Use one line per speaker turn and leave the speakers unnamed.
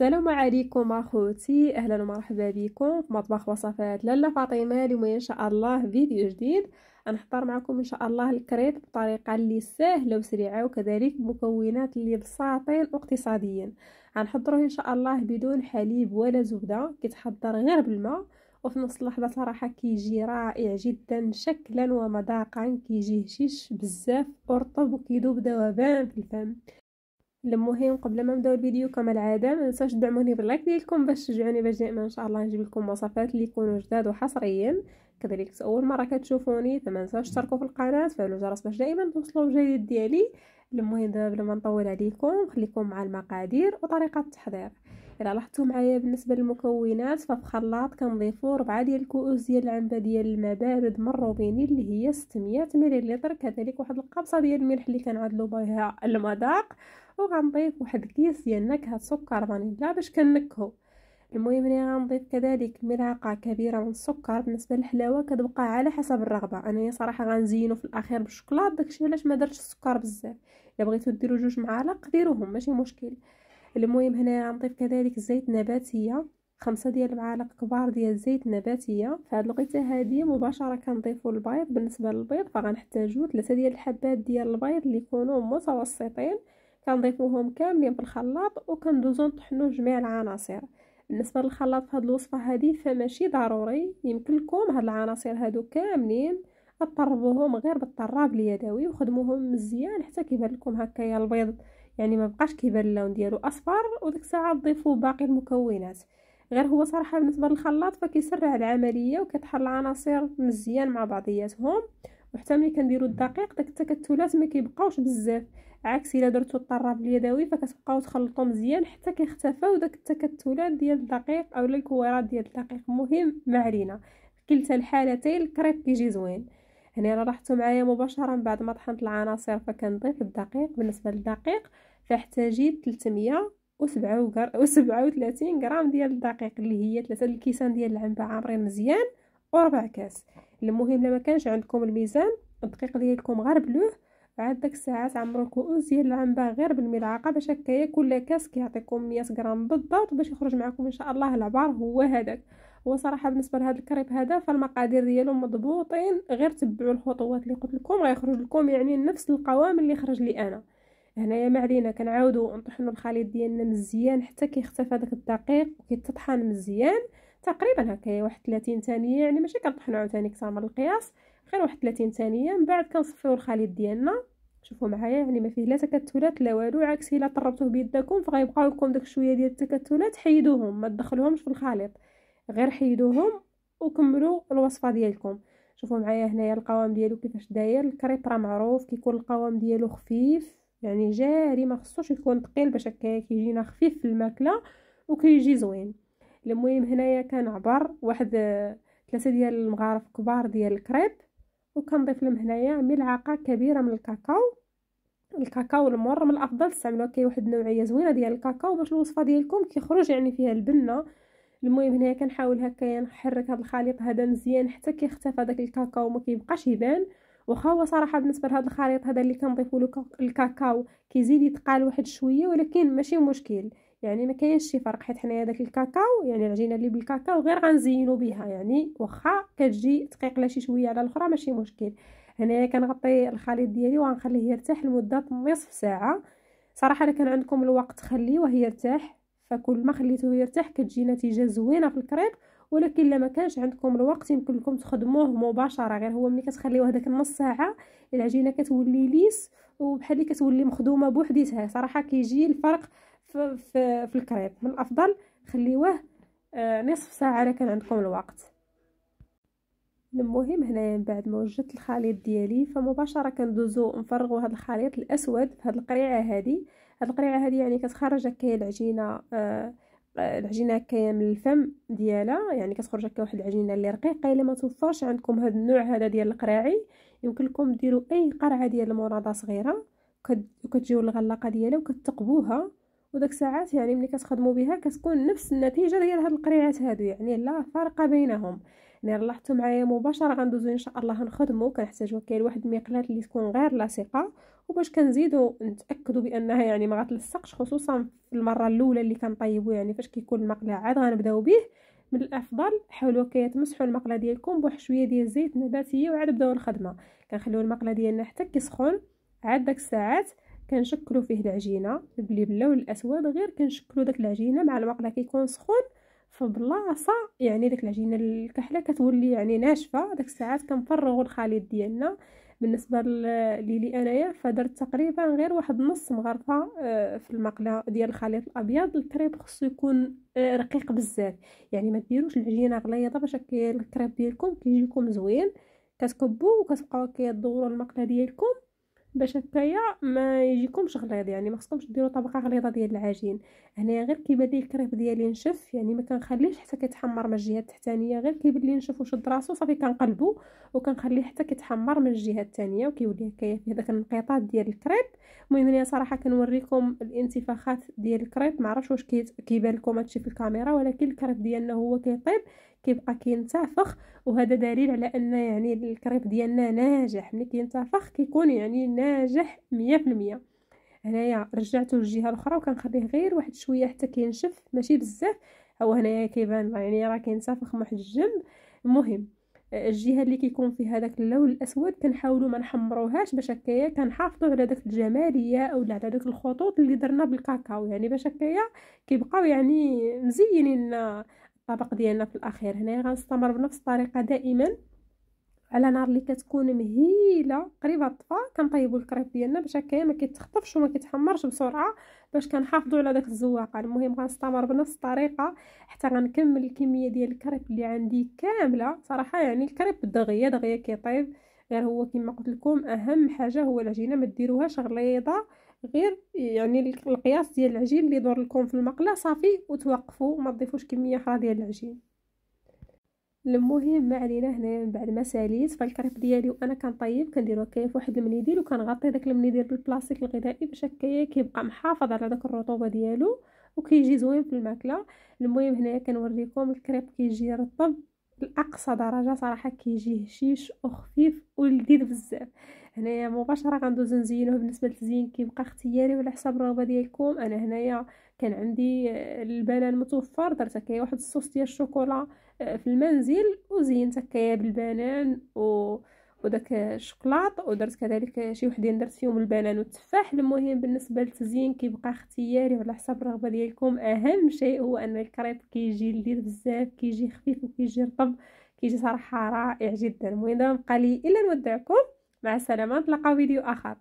السلام عليكم اخوتي اهلا ومرحبا بكم في مطبخ وصفات لاله فاطمه اليوم ان شاء الله فيديو جديد غنحضر معكم ان شاء الله الكريط بطريقه اللي سهله وسريعه وكذلك بمكونات اللي بساطين واقتصاديين غنحضروه ان شاء الله بدون حليب ولا زبده كيتحضر غير بالماء وفي نفس اللحظه صراحه كيجي رائع جدا شكلا ومذاقا كيجي هشيش بزاف ورطب وكيذوب ذوبان في الفم المهم قبل ما نبداو الفيديو كما العاده ما ننساوش تدعموني باللايك ديالكم باش تشجعوني باش دائما ان شاء الله نجيب لكم وصفات اللي يكونوا جداد وحصريا كذلك اول مره كتشوفوني ما ننساوش تشتركوا في القناه تفعلوا الجرس باش دائما توصلوا الجديد ديالي المهم دابا بلا ما نطول عليكم خليكم مع المقادير وطريقه التحضير الا لاحظتوا معايا بالنسبه للمكونات ففي خلاط كنضيفوا ربعه ديال الكؤوس ديال العنبه ديال الماء بارد من اللي هي 600 ملل كذلك واحد القبصه ديال الملح اللي كنعدلوا بها المذاق وغنضيف واحد كيس ديال نكهه سكر فانيلا باش كنكهو المهم انا غنضيف كذلك ملعقه كبيره من السكر بالنسبه للحلاوه كتبقى على حسب الرغبه انايا صراحه غنزينو في الاخير بالشوكولاط داكشي علاش ما درتش السكر بزاف الا بغيتو ديروا جوج معالق ديروهم ماشي مشكل المهم هنا غنضيف كذلك زيت نباتيه خمسة ديال المعالق كبار ديال الزيت النباتيه فهاد الوقيته هادي مباشره كنضيفو البيض بالنسبه للبيض فغنحتاجو ثلاثة ديال الحبات ديال البيض اللي يكونوا متوسطين كنضيفوهم كاملين في الخلاط وكندوزو نطحنو جميع العناصر بالنسبه للخلاط في هذه الوصفه هذه فماشي ضروري يمكن لكم هاد العناصر هادو كاملين طربوهم غير بالطراب اليدوي وخدموهم مزيان حتى كيبان لكم هكايا البيض يعني ما بقاش كيبان اللون ديالو اصفر وديك الساعه تضيفوا باقي المكونات غير هو صراحه بالنسبه للخلاط فكيسرع العمليه وكتحل العناصر مزيان مع بعضياتهم وحتى ملي كنديروا الدقيق داك التكتلات ما كيبقاوش بزاف عكس الا درتو الطراب اليدوي فكتبقاو تخلطو مزيان حتى كيختفاو داك التكتلات ديال الدقيق اولا الكويرات ديال الدقيق مهم ما علينا كلتا الحالتين الكريب كيجي زوين هنا يعني لاحظتوا معايا مباشره من بعد ما طحنت العناصر فكنضيف الدقيق بالنسبه للدقيق فاحتاجيت 337 غرام ديال الدقيق اللي هي ثلاثه الكيسان ديال العنبه عامرين مزيان وربع كاس المهم لما كانش عندكم الميزان الدقيق ديالكم غير بلوه عاد داك الساعات عمرو الكؤوس ديال العنبه غير بالملعقه باش هكايا كل كاس كيعطيكم 100 غرام بالضبط باش يخرج معكم ان شاء الله العبار هو هذاك وصراحه بالنسبه لهذا الكريب هذا فالمقادير ديالو مضبوطين غير تبعوا الخطوات اللي قلت لكم غيخرج لكم يعني نفس القوام اللي خرج لي انا هنايا ما علينا كنعاودوا نطحنوا الخليط ديالنا مزيان حتى كيختفى داك الدقيق وكيتطحن مزيان تقريبا هكا واحد 30 ثانيه يعني ماشي كنطحنو عاوتاني كثر من القياس غير واحد 30 ثانيه من بعد كنصفيو الخليط ديالنا شوفوا معايا يعني ما فيه لا تكتلات لا والو عكس الا طربتوه بيدكم فغيبقاو لكم داك شويه ديال التكتلات حيدوهم ما تدخلوهمش في الخليط غير حيدوهم وكملوا الوصفه ديالكم شوفوا معايا هنايا القوام ديالو كيفاش داير الكريب راه معروف كيكون القوام ديالو خفيف يعني جاري ما خصوش يكون ثقيل باش هكا كيجينا خفيف في الماكله وكيجي زوين المهم هنايا كان عبر واحد ثلاثه ديال المغارف كبار ديال الكريب وكنضيف لهم هنايا ملعقه كبيره من الكاكاو الكاكاو المر من الافضل تستعملو كاين واحد النوعيه زوينه ديال الكاكاو باش الوصفه ديالكم كيخرج يعني فيها البنه المهم هنايا كنحاول هكا يعني نحرك هذا الخليط هذا مزيان حتى كيختفى داك الكاكاو ما كيبقاش يبان واخا هو صراحه بالنسبه لهذا الخليط هذا اللي كنضيفو له الكاكاو كيزيد يتقال واحد شويه ولكن ماشي مشكل يعني ما كاينش شي فرق حيت حنايا داك الكاكاو يعني العجينه اللي بالكاكاو غير غنزينو بها يعني واخا كتجي تقيقله شي شويه على الاخرى ماشي مشكل هنايا كنغطي الخليط ديالي وغنخليه يرتاح لمده نصف ساعه صراحه الا كان عندكم الوقت خليوه يرتاح فكل ما خليتوه يرتاح كتجي نتيجه زوينه في الكريب ولكن الا ما كانش عندكم الوقت يمكن لكم تخدموه مباشره غير هو ملي كتخليوه داك النص ساعه العجينه كتولي ليس وبحال اللي كتولي مخدومه بوحديتها صراحه كيجي الفرق في, في, الكريب من الافضل خليوه آه، نصف ساعه الا كان عندكم الوقت المهم هنايا من بعد ما وجدت الخليط ديالي فمباشره كندوزو نفرغوا هذا الخليط الاسود في هذه القريعه هذه هذه القريعه هذه يعني كتخرج هكا العجينه آه, آه، العجينه هكايا من الفم ديالها يعني كتخرج هكا واحد العجينه اللي رقيقه الا ما توفرش عندكم هذا النوع هذا ديال القراعي يمكن لكم ديروا اي قرعه ديال المناضه صغيره وكتجيو الغلاقه ديالها وكتقبوها وداك الساعات يعني ملي كتخدموا بها كتكون نفس النتيجه ديال هاد القريعات هادو يعني لا فرق بينهم يعني لاحظتوا معايا مباشره غندوزو ان شاء الله غنخدموا كنحتاجوا كاين واحد المقلاه اللي تكون غير لاصقه وباش كنزيدوا نتاكدوا بانها يعني ما غتلصقش خصوصا في المره الاولى اللي كنطيبوا يعني فاش كيكون المقلاه عاد غنبداو به من الافضل حاولوا كيتمسحوا المقله ديالكم بواحد شويه ديال الزيت نباتيه وعاد بداو الخدمه كنخليو المقله ديالنا حتى كيسخن عاد داك الساعات كنشكلو فيه العجينه باللون والاسود غير كنشكلو داك العجينه مع الوقت كيكون سخون فبلاصه يعني داك العجينه الكحله كتولي يعني ناشفه داك الساعات كنفرغو الخليط ديالنا بالنسبه لي انايا فدرت تقريبا غير واحد نص مغرفه آه، في المقله ديال الخليط الابيض الكريب خصو يكون آه، رقيق بزاف يعني ما ديروش العجينه غليظه باش الكريب ديالكم كيجيكم زوين كتكبوا وكتبقاو كيدوروا المقله ديالكم باش هكايا ما يجيكمش غليظ يعني ما خصكمش ديروا طبقه غليظه ديال العجين هنايا غير كيبان لي الكريب ديالي نشف يعني ما كنخليهش حتى كيتحمر من الجهه التحتانيه غير كيبان لي نشف وشد راسو صافي كنقلبو وكنخليه حتى كيتحمر من الجهه الثانيه وكيولي هكايا في داك النقيطات ديال الكريب المهم انا صراحه كنوريكم الانتفاخات ديال الكريب ما عرفتش واش كيبان لكم هادشي في الكاميرا ولكن الكريب ديالنا هو كيطيب كيبقى كينتفخ وهذا دليل على ان يعني الكريب ديالنا ناجح ملي كينتفخ كيكون يعني ناجح مية في المية هنايا رجعته للجهه الاخرى وكنخليه غير واحد شويه حتى كينشف ماشي بزاف هو هنايا كيبان يعني راه كينسفخ من واحد الجنب المهم الجهه اللي كيكون فيها داك اللون الاسود كنحاولوا ما نحمروهاش باش هكايا كنحافظوا على داك الجماليه او على داك الخطوط اللي درنا بالكاكاو يعني باش هكايا كيبقاو يعني مزينين الطبق ديالنا في الاخير هنايا غنستمر بنفس الطريقه دائما على نار اللي كتكون مهيله قريبه الطفاء كنطيبوا الكريب ديالنا باش هكايا ما كيتخطفش وما كيتحمرش بسرعه باش كنحافظوا على داك الزواقه المهم غنستمر بنفس الطريقه حتى غنكمل الكميه ديال الكريب اللي عندي كامله صراحه يعني الكريب دغيا دغيا كيطيب غير هو كما قلت لكم اهم حاجه هو العجينه ما ديروهاش غليظه غير يعني القياس ديال العجين اللي دور لكم في المقله صافي وتوقفوا ما تضيفوش كميه اخرى ديال العجين المهم ما علينا هنايا من بعد ما ساليت فالكريب ديالي وانا كنطيب كنديرو هكايا فواحد المنيدير وكنغطي داك المنيدير بالبلاستيك الغذائي باش هكايا كيبقى محافظ على داك الرطوبه ديالو وكيجي زوين في الماكله المهم هنايا كنوريكم الكريب كيجي رطب لاقصى درجه صراحه كيجي هشيش وخفيف ولذيذ بزاف هنايا مباشره غندوز نزينوه بالنسبه للتزيين كيبقى اختياري وعلى حساب الرغبه ديالكم انا هنايا كان عندي آه، البنان متوفر درت هكايا واحد الصوص ديال الشوكولا آه، في المنزل وزينت هكايا بالبنان و وداك الشوكلاط ودرت كذلك شي وحدين درت فيهم البنان والتفاح المهم بالنسبه للتزيين كيبقى اختياري وعلى حساب الرغبه ديالكم اهم شيء هو ان الكريب كيجي لذيذ بزاف كيجي خفيف وكيجي رطب كيجي صراحه رائع جدا المهم بقى لي الا نودعكم مع السلامة نتلقاو فيديو آخر